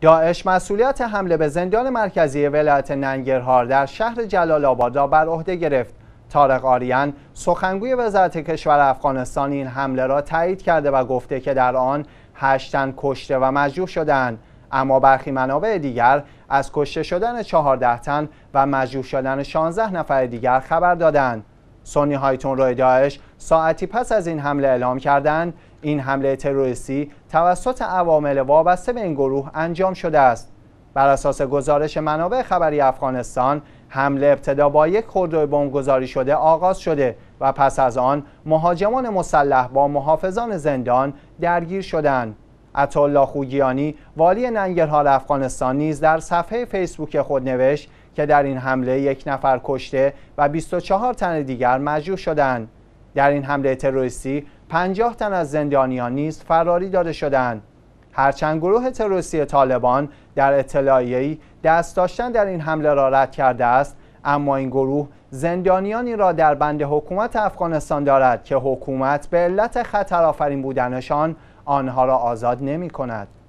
داعش مسئولیت حمله به زندان مرکزی ولایت ننگرهار در شهر جلال آباد را بر عهده گرفت تارق آریان سخنگوی وزارت کشور افغانستان این حمله را تایید کرده و گفته که در آن هشتن تن کشته و مجروح شدند اما برخی منابع دیگر از کشته شدن 14 تن و مجروح شدن 16 نفر دیگر خبر دادند سونی هایتون روی داعش ساعتی پس از این حمله اعلام کردند این حمله تروریستی توسط عوامل وابسته به این گروه انجام شده است بر اساس گزارش منابع خبری افغانستان حمله ابتدا با یک خردوی بمبگذاری شده آغاز شده و پس از آن مهاجمان مسلح با محافظان زندان درگیر شدند عطالله خوگیانی والی ننگرهار افغانستان نیز در صفحه فیسبوک خود نوشت که در این حمله یک نفر کشته و 24 تن دیگر مجروح شدند. در این حمله تروریستی 50 تن از زندانیان نیز فراری داده شدند. هرچند گروه تروریستی طالبان در اطلاعیه‌ای دست داشتن در این حمله را رد کرده است، اما این گروه زندانیانی را در بند حکومت افغانستان دارد که حکومت به علت خطر آفرین بودنشان آنها را آزاد نمی کند.